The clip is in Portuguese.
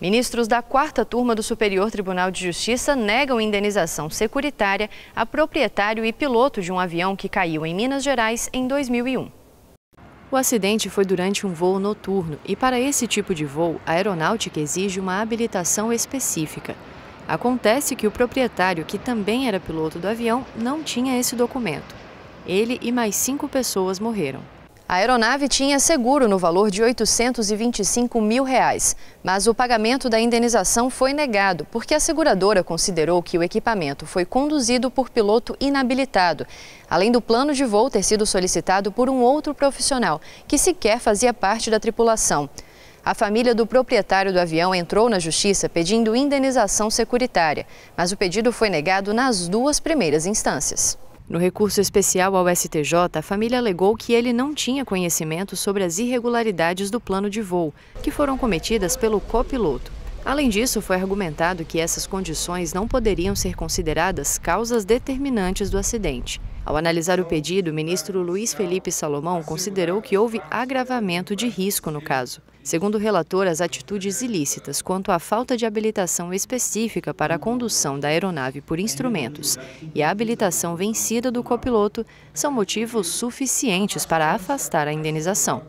Ministros da quarta turma do Superior Tribunal de Justiça negam indenização securitária a proprietário e piloto de um avião que caiu em Minas Gerais em 2001. O acidente foi durante um voo noturno e, para esse tipo de voo, a aeronáutica exige uma habilitação específica. Acontece que o proprietário, que também era piloto do avião, não tinha esse documento. Ele e mais cinco pessoas morreram. A aeronave tinha seguro no valor de 825 mil reais, mas o pagamento da indenização foi negado porque a seguradora considerou que o equipamento foi conduzido por piloto inabilitado, além do plano de voo ter sido solicitado por um outro profissional que sequer fazia parte da tripulação. A família do proprietário do avião entrou na justiça pedindo indenização securitária, mas o pedido foi negado nas duas primeiras instâncias. No recurso especial ao STJ, a família alegou que ele não tinha conhecimento sobre as irregularidades do plano de voo, que foram cometidas pelo copiloto. Além disso, foi argumentado que essas condições não poderiam ser consideradas causas determinantes do acidente. Ao analisar o pedido, o ministro Luiz Felipe Salomão considerou que houve agravamento de risco no caso. Segundo o relator, as atitudes ilícitas quanto à falta de habilitação específica para a condução da aeronave por instrumentos e a habilitação vencida do copiloto são motivos suficientes para afastar a indenização.